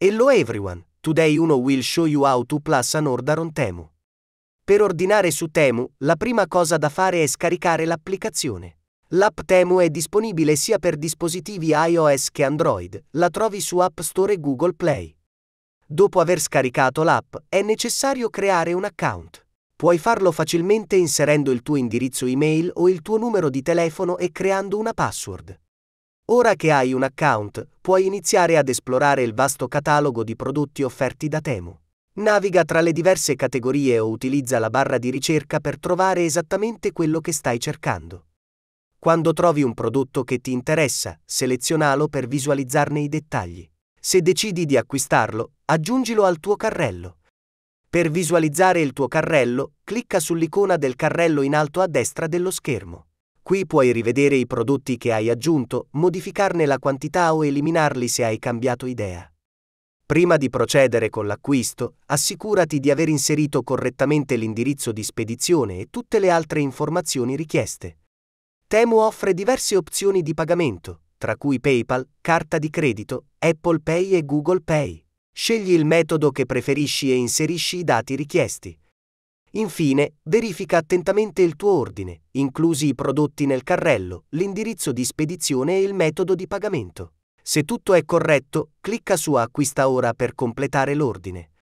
Hello everyone, today uno will show you how to plus an order on Temu. Per ordinare su Temu, la prima cosa da fare è scaricare l'applicazione. L'app Temu è disponibile sia per dispositivi iOS che Android, la trovi su App Store e Google Play. Dopo aver scaricato l'app, è necessario creare un account. Puoi farlo facilmente inserendo il tuo indirizzo email o il tuo numero di telefono e creando una password. Ora che hai un account, puoi iniziare ad esplorare il vasto catalogo di prodotti offerti da Temu. Naviga tra le diverse categorie o utilizza la barra di ricerca per trovare esattamente quello che stai cercando. Quando trovi un prodotto che ti interessa, selezionalo per visualizzarne i dettagli. Se decidi di acquistarlo, aggiungilo al tuo carrello. Per visualizzare il tuo carrello, clicca sull'icona del carrello in alto a destra dello schermo. Qui puoi rivedere i prodotti che hai aggiunto, modificarne la quantità o eliminarli se hai cambiato idea. Prima di procedere con l'acquisto, assicurati di aver inserito correttamente l'indirizzo di spedizione e tutte le altre informazioni richieste. Temu offre diverse opzioni di pagamento, tra cui PayPal, carta di credito, Apple Pay e Google Pay. Scegli il metodo che preferisci e inserisci i dati richiesti. Infine, verifica attentamente il tuo ordine, inclusi i prodotti nel carrello, l'indirizzo di spedizione e il metodo di pagamento. Se tutto è corretto, clicca su Acquista ora per completare l'ordine.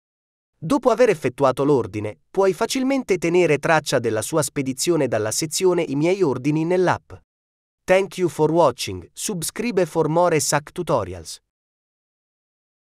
Dopo aver effettuato l'ordine, puoi facilmente tenere traccia della sua spedizione dalla sezione I miei ordini nell'app. Thank you for watching, subscribe for more SAC tutorials.